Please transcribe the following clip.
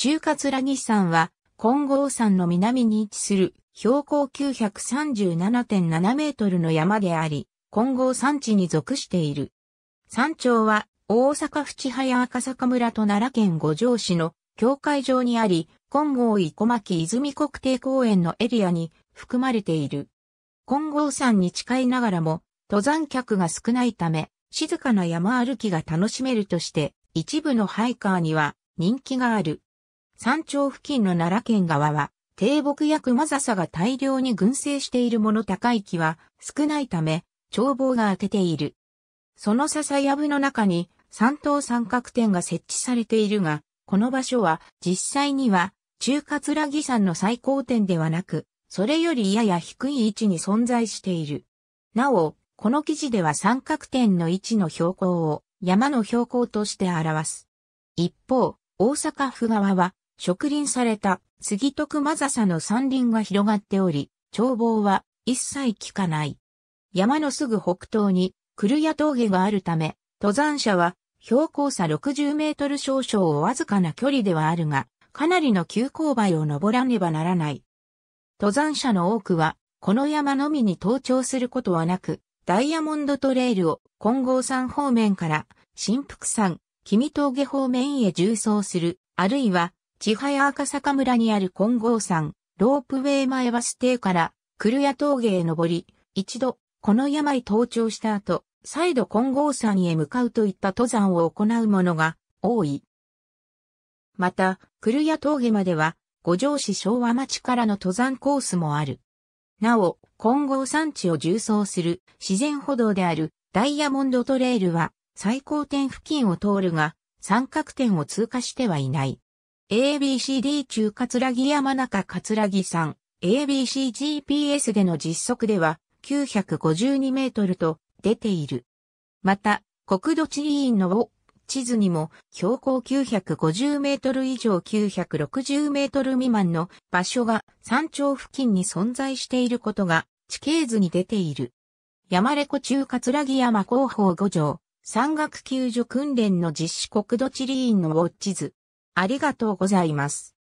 中桂日山は、金剛山の南に位置する標高937.7メートルの山であり、金剛山地に属している。山頂は大阪府千早赤坂村と奈良県五条市の境界上にあり、金剛小牧泉国定公園のエリアに含まれている。金剛山に近いながらも、登山客が少ないため、静かな山歩きが楽しめるとして、一部のハイカーには人気がある。山頂付近の奈良県側は、低木や熊笹が大量に群生しているもの高い木は少ないため、眺望が明けている。その笹やぶの中に三等三角点が設置されているが、この場所は実際には中桂木山の最高点ではなく、それよりやや低い位置に存在している。なお、この記事では三角点の位置の標高を山の標高として表す。一方、大阪府側は植林された杉徳正さの山林が広がっており、眺望は一切効かない。山のすぐ北東にクルヤ峠があるため、登山者は標高差60メートル少々をわずかな距離ではあるが、かなりの急勾配を登らねばならない。登山者の多くは、この山のみに登頂することはなく、ダイヤモンドトレイルを金剛山方面から、新福山、君峠方面へ縦走する、あるいは千早赤坂村にある金剛山、ロープウェイ前バス停から、クルヤ峠へ登り、一度、この山へ登頂した後、再度金剛山へ向かうといった登山を行う者が多い。また、クルヤ峠までは、五条市昭和町からの登山コースもある。なお、金剛山地を縦走する自然歩道であるダイヤモンドトレイルは最高点付近を通るが、三角点を通過してはいない。ABCD 中ラギ山中葛城山 ABCGPS での実測では952メートルと出ている。また、国土地理院の地図にも標高950メートル以上960メートル未満の場所が山頂付近に存在していることが地形図に出ている。山レコ中ラギ山広報五条、山岳救助訓練の実施国土地理院のウォッチ図、ありがとうございます。